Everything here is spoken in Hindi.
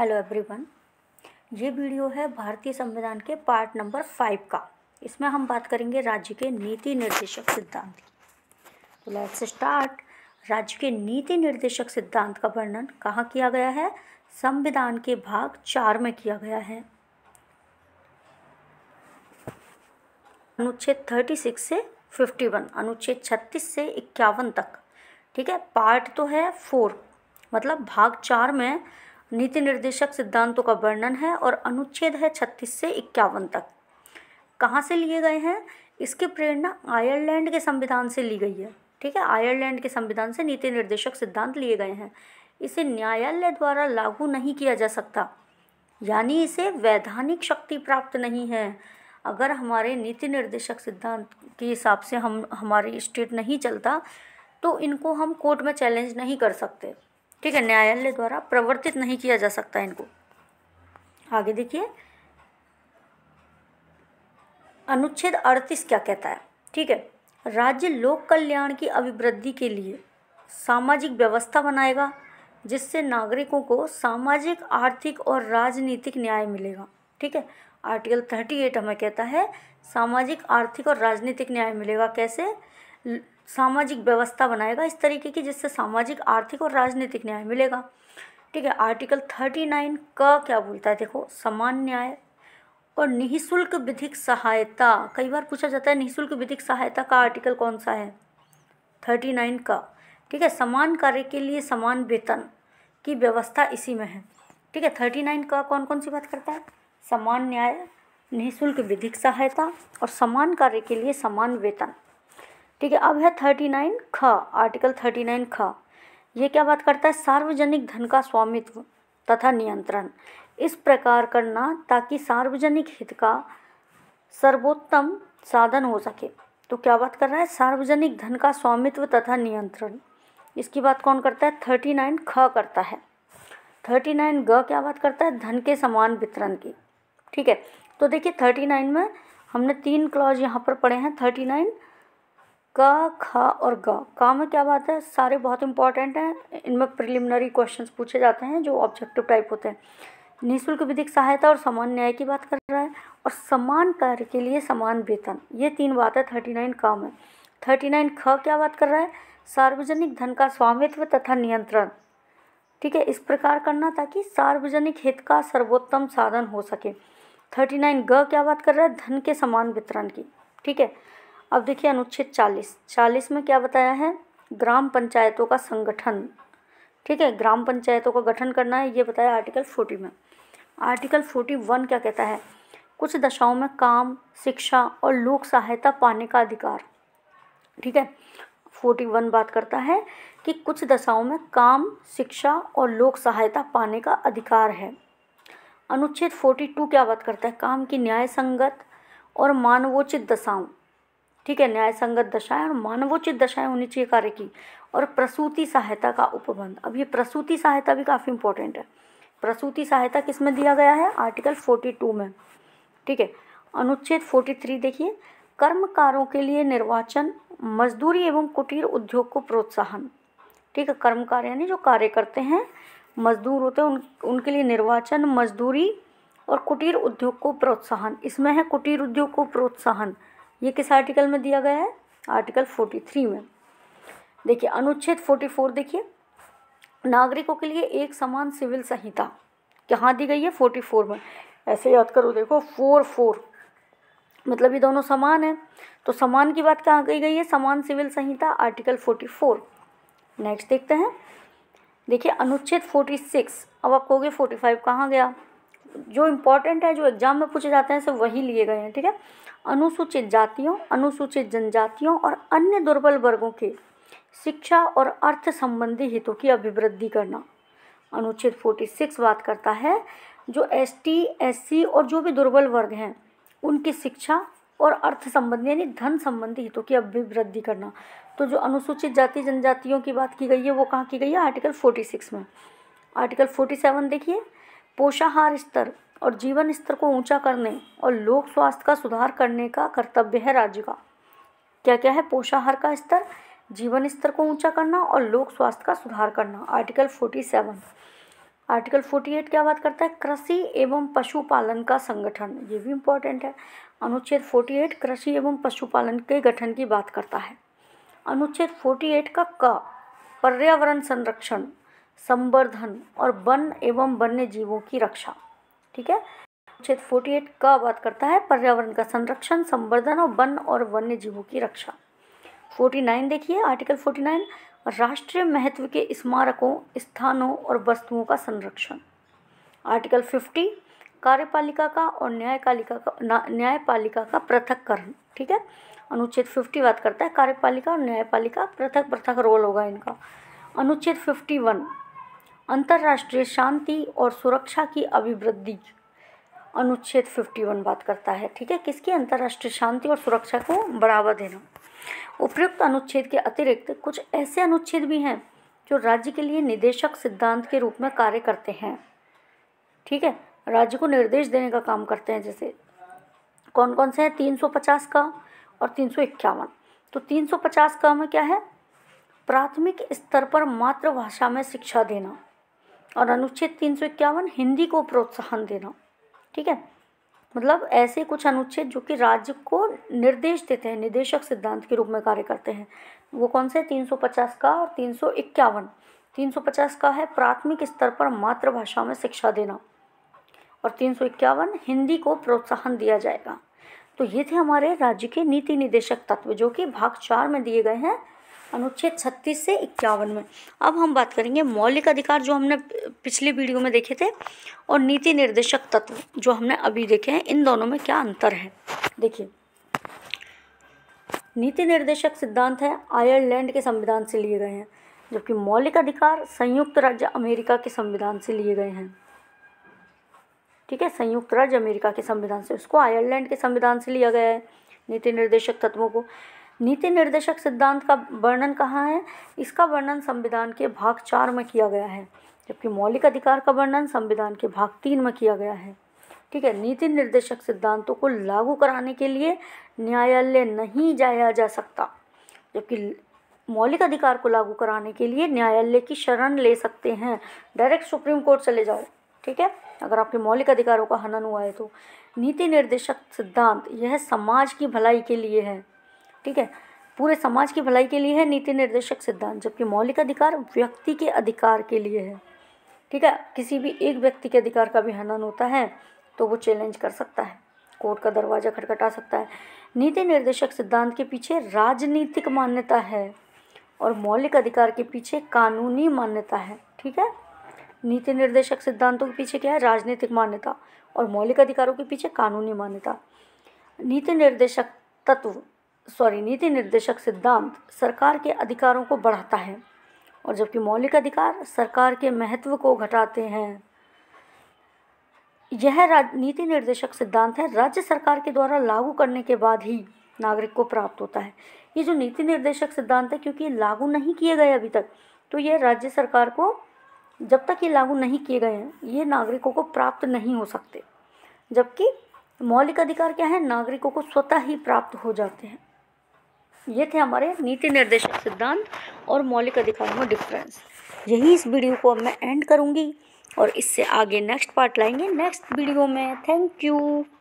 हेलो एवरीवन ये वीडियो है भारतीय संविधान के पार्ट नंबर फाइव का इसमें हम बात करेंगे राज्य के नीति निर्देशक सिद्धांत की लेट्स तो स्टार्ट राज्य के नीति निर्देशक सिद्धांत का वर्णन कहाँ किया गया है संविधान के भाग चार में किया गया है अनुच्छेद थर्टी सिक्स से फिफ्टी वन अनुच्छेद छत्तीस से इक्यावन तक ठीक है पार्ट तो है फोर मतलब भाग चार में नीति निर्देशक सिद्धांतों का वर्णन है और अनुच्छेद है छत्तीस से इक्यावन तक कहाँ से लिए गए हैं इसकी प्रेरणा आयरलैंड के संविधान से ली गई है ठीक है आयरलैंड के संविधान से नीति निर्देशक सिद्धांत लिए गए हैं इसे न्यायालय द्वारा लागू नहीं किया जा सकता यानी इसे वैधानिक शक्ति प्राप्त नहीं है अगर हमारे नीति निर्देशक सिद्धांत के हिसाब से हम हमारी स्टेट नहीं चलता तो इनको हम कोर्ट में चैलेंज नहीं कर सकते ठीक है न्यायालय द्वारा प्रवर्तित नहीं किया जा सकता इनको आगे देखिए अनुच्छेद अड़तीस क्या कहता है ठीक है राज्य लोक कल्याण की अभिवृद्धि के लिए सामाजिक व्यवस्था बनाएगा जिससे नागरिकों को सामाजिक आर्थिक और राजनीतिक न्याय मिलेगा ठीक है आर्टिकल थर्टी एट हमें कहता है सामाजिक आर्थिक और राजनीतिक न्याय मिलेगा कैसे सामाजिक व्यवस्था बनाएगा इस तरीके की जिससे सामाजिक आर्थिक और राजनीतिक न्याय मिलेगा ठीक है आर्टिकल थर्टी नाइन का क्या बोलता है देखो समान न्याय और निःशुल्क विधिक सहायता कई बार पूछा जाता है निःशुल्क विधिक सहायता का आर्टिकल कौन सा है थर्टी नाइन का ठीक है समान कार्य के लिए समान वेतन की व्यवस्था इसी में है ठीक है थर्टी नाइन का कौन कौन सी बात करता है समान न्याय निःशुल्क विधिक सहायता और समान कार्य के लिए समान वेतन ठीक है अब है थर्टी नाइन ख आर्टिकल थर्टी नाइन ख ये क्या बात करता है सार्वजनिक धन का स्वामित्व तथा नियंत्रण इस प्रकार करना ताकि सार्वजनिक हित का सर्वोत्तम साधन हो सके तो क्या बात कर रहा है सार्वजनिक धन का स्वामित्व तथा नियंत्रण इसकी बात कौन करता है थर्टी नाइन ख करता है थर्टी नाइन ग क्या बात करता है धन के समान वितरण की ठीक है तो देखिए थर्टी नाइन में हमने तीन क्लॉज यहाँ पर पढ़े हैं थर्टी नाइन क ख और ग का में क्या बात है सारे बहुत इंपॉर्टेंट हैं इनमें प्रिलिमिनरी क्वेश्चन पूछे जाते हैं जो ऑब्जेक्टिव टाइप होते हैं निःशुल्क विधिक सहायता और समान न्याय की बात कर रहा है और समान कार्य के लिए समान वेतन ये तीन बात है थर्टी नाइन का में थर्टी नाइन ख क्या बात कर रहा है सार्वजनिक धन का स्वामित्व तथा नियंत्रण ठीक है इस प्रकार करना ताकि सार्वजनिक हित का सर्वोत्तम साधन हो सके थर्टी नाइन ग क्या बात कर रहा है धन के समान वितरण की ठीक है अब देखिए अनुच्छेद चालीस चालीस में क्या बताया है ग्राम पंचायतों का संगठन ठीक है ग्राम पंचायतों का गठन करना है ये बताया आर्टिकल फोर्टी में आर्टिकल फोर्टी वन क्या कहता है कुछ दशाओं में काम शिक्षा और लोक सहायता पाने का अधिकार ठीक है फोर्टी वन बात करता है कि कुछ दशाओं में काम शिक्षा और लोक सहायता पाने का अधिकार है अनुच्छेद फोर्टी टू क्या बात करता है काम की न्याय संगत और मानवोचित दशाओं ठीक है न्याय संगत दशाएं और मानवोचित दशाएं होनी चाहिए कार्य की और प्रसूति सहायता का उपबंध अब ये प्रसूति सहायता भी काफ़ी इंपॉर्टेंट है प्रसूति सहायता किस में दिया गया है आर्टिकल फोर्टी टू में ठीक है अनुच्छेद फोर्टी थ्री देखिए कर्मकारों के लिए निर्वाचन मजदूरी एवं कुटीर उद्योग को प्रोत्साहन ठीक है कर्मकार यानी जो कार्य करते हैं मजदूर होते हैं उन उनके लिए निर्वाचन मजदूरी और कुटीर उद्योग को प्रोत्साहन इसमें है कुटीर उद्योग को प्रोत्साहन ये किस आर्टिकल में दिया गया है आर्टिकल फोर्टी थ्री में देखिए अनुच्छेद फोर्टी फोर देखिए नागरिकों के लिए एक समान सिविल संहिता कहाँ दी गई है फोर्टी फोर में ऐसे याद करो देखो फोर फोर मतलब ये दोनों समान हैं तो समान की बात कहाँ कही गई है समान सिविल संहिता आर्टिकल फोर्टी फोर नेक्स्ट देखते हैं देखिए अनुच्छेद फोर्टी सिक्स अब आप कहोगे फोर्टी फाइव कहाँ गया जो इम्पोर्टेंट है जो एग्ज़ाम में पूछे जाते हैं सब वही लिए गए हैं ठीक है अनुसूचित जातियों अनुसूचित जनजातियों और अन्य दुर्बल वर्गों के शिक्षा और अर्थ संबंधी हितों की अभिवृद्धि करना अनुच्छेद फोर्टी सिक्स बात करता है जो एस टी एस सी और जो भी दुर्बल वर्ग हैं उनकी शिक्षा और अर्थ संबंधी यानी धन संबंधी हितों की अभिवृद्धि करना तो जो अनुसूचित जाति जनजातियों की बात की गई है वो कहाँ की गई है आर्टिकल फोर्टी सिक्स में आर्टिकल फोर्टी सेवन देखिए पोषाहार स्तर और जीवन स्तर को ऊंचा करने और लोक स्वास्थ्य का सुधार करने का कर्तव्य है राज्य का क्या क्या है पोषाहार का स्तर जीवन स्तर को ऊंचा करना और लोक स्वास्थ्य का सुधार करना article forty seven article forty eight क्या बात करता है कृषि एवं पशुपालन का संगठन ये भी इम्पोर्टेंट है अनुच्छेद फोर्टी एट कृषि एवं पशुपालन के गठन की बात करता है अनुच्छेद फोर्टी एट का क पर्यावरण संरक्षण संवर्धन और वन एवं वन्य जीवों की रक्षा ठीक है अनुच्छेद एट का बात करता है पर्यावरण का संरक्षण संवर्धन और वन और वन्य जीवों की रक्षा फोर्टी नाइन देखिए आर्टिकल फोर्टी नाइन राष्ट्रीय महत्व के स्मारकों स्थानों और वस्तुओं का संरक्षण आर्टिकल फिफ्टी कार्यपालिका का और न्यायपालिका का न्यायपालिका का पृथककरण ठीक है अनुच्छेद फिफ्टी बात करता है कार्यपालिका और न्यायपालिका पृथक पृथक रोल होगा इनका अनुच्छेद फिफ्टी वन अंतर्राष्ट्रीय शांति और सुरक्षा की अभिवृद्धि अनुच्छेद 51 बात करता है ठीक है किसकी अंतर्राष्ट्रीय शांति और सुरक्षा को बढ़ावा देना उपयुक्त अनुच्छेद के अतिरिक्त कुछ ऐसे अनुच्छेद भी हैं जो राज्य के लिए निदेशक सिद्धांत के रूप में कार्य करते हैं ठीक है राज्य को निर्देश देने का काम करते हैं जैसे कौन कौन से हैं तीन सौ पचास का और तीन सौ इक्यावन तो तीन सौ पचास का में क्या है प्राथमिक स्तर पर मातृभाषा में शिक्षा देना और अनुच्छेद तीन सौ इक्यावन हिंदी को प्रोत्साहन देना ठीक है मतलब ऐसे कुछ अनुच्छेद जो कि राज्य को निर्देश देते हैं निदेशक सिद्धांत के रूप में कार्य करते हैं वो कौन से तीन सौ पचास का और तीन सौ इक्यावन तीन सौ पचास का है प्राथमिक स्तर पर मातृभाषा में शिक्षा देना और तीन सौ इक्यावन हिंदी को प्रोत्साहन दिया जाएगा तो ये थे हमारे राज्य के नीति निदेशक तत्व जो कि भाग चार में दिए गए हैं अनुच्छेद छत्तीस से इक्यावन में अब हम बात करेंगे मौलिक अधिकार जो हमने पिछली वीडियो में देखे थे और नीति निर्देशक तत्व जो हमने अभी देखे हैं इन दोनों में क्या अंतर है देखिए नीति निर्देशक सिद्धांत है आयरलैंड के संविधान से लिए गए हैं जबकि मौलिक अधिकार संयुक्त राज्य अमेरिका के संविधान से लिए गए हैं ठीक है संयुक्त राज्य अमेरिका के संविधान से उसको आयरलैंड के संविधान से लिया गया है नीति निर्देशक तत्वों को नीति निर्देशक सिद्धांत का वर्णन कहाँ है इसका वर्णन संविधान के भाग चार में किया गया है जबकि मौलिक अधिकार का वर्णन संविधान के भाग तीन में किया गया है ठीक है नीति निर्देशक सिद्धांतों को लागू कराने के लिए न्यायालय नहीं जाया जा सकता जबकि मौलिक अधिकार को लागू कराने के लिए न्यायालय की शरण ले सकते हैं डायरेक्ट सुप्रीम कोर्ट चले जाओ ठीक है अगर आपके मौलिक अधिकारों का हनन हुआ है तो नीति निर्देशक सिद्धांत यह समाज की भलाई के लिए है ठीक है पूरे समाज की भलाई के लिए है नीति निर्देशक सिद्धांत जबकि मौलिक अधिकार व्यक्ति के अधिकार के लिए है ठीक है किसी भी एक व्यक्ति के अधिकार का भी हनन होता है तो वो चैलेंज कर सकता है कोर्ट का दरवाज़ा खटखटा सकता है नीति निर्देशक सिद्धांत के पीछे राजनीतिक मान्यता है और मौलिक अधिकार के पीछे कानूनी मान्यता है ठीक है नीति निर्देशक सिद्धांतों के पीछे क्या है राजनीतिक मान्यता और मौलिक अधिकारों के पीछे कानूनी मान्यता नीति निर्देशक तत्व सॉरी नीति निर्देशक सिद्धांत सरकार के अधिकारों को बढ़ाता है और जबकि मौलिक अधिकार सरकार के महत्व को घटाते हैं यह नीति निर्देशक सिद्धांत है राज्य सरकार के द्वारा लागू करने के बाद ही नागरिक को प्राप्त होता है ये जो नीति निर्देशक सिद्धांत है क्योंकि ये लागू नहीं किए गए अभी तक तो ये राज्य सरकार को जब तक ये लागू नहीं किए गए हैं ये नागरिकों को प्राप्त नहीं हो सकते जबकि मौलिक अधिकार क्या है नागरिकों को स्वतः ही प्राप्त हो जाते हैं ये थे हमारे नीति निर्देशक सिद्धांत और मौलिक अधिकारों में डिफरेंस यही इस वीडियो को मैं एंड करूँगी और इससे आगे नेक्स्ट पार्ट लाएंगे नेक्स्ट वीडियो में थैंक यू